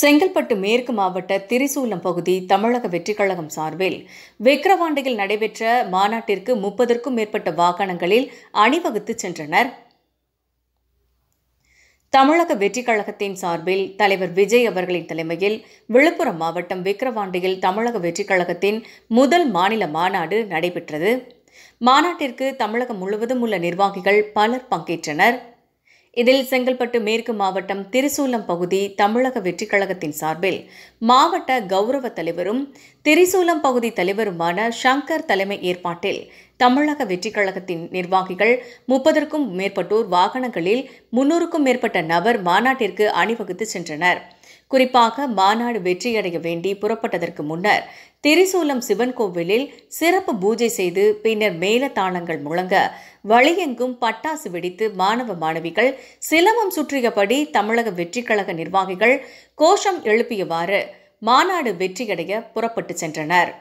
செங்கல்பட்டு மேற்கு மாவட்ட திரிசூலம் பகுதி தமிழக வெற்றிக்கழகம் சார்பில் விக்கிரவாண்டியில் நடைபெற்ற மாநாட்டிற்கு முப்பதற்கும் மேற்பட்ட வாகனங்களில் அணிவகுத்து சென்றனர் தமிழக வெற்றிக் கழகத்தின் சார்பில் தலைவர் விஜய் அவர்களின் தலைமையில் விழுப்புரம் மாவட்டம் விக்கிரவாண்டியில் தமிழக வெற்றிக் கழகத்தின் முதல் மாநில மாநாடு நடைபெற்றது மாநாட்டிற்கு தமிழகம் முழுவதும் உள்ள நிர்வாகிகள் பலர் பங்கேற்றனர் இதில் செங்கல்பட்டு மேற்கு மாவட்டம் திரிசூலம் பகுதி தமிழக வெற்றிக் கழகத்தின் சார்பில் மாவட்ட கௌரவ தலைவரும் திரிசூலம் பகுதி தலைவருமான ஷங்கர் தலைமை ஏற்பாட்டில் தமிழக வெற்றிக் கழகத்தின் நிர்வாகிகள் முப்பதற்கும் மேற்பட்டோர் வாகனங்களில் முன்னூறுக்கும் மேற்பட்ட நபர் மாநாட்டிற்கு அணிவகுத்து சென்றனர் குறிப்பாக மாநாடு வெற்றியடைய வேண்டி புறப்பட்டதற்கு முன்னர் திரிசூலம் சிவன் கோவிலில் சிறப்பு பூஜை செய்து பின்னர் மேலதாளங்கள் முழங்க வழியெங்கும் பட்டாசு வெடித்து மாணவ மாணவிகள் சிலமம் சுற்றியபடி தமிழக வெற்றிக்கழக நிர்வாகிகள் கோஷம் எழுப்பியவாறு மாநாடு வெற்றியடைய புறப்பட்டு சென்றனர்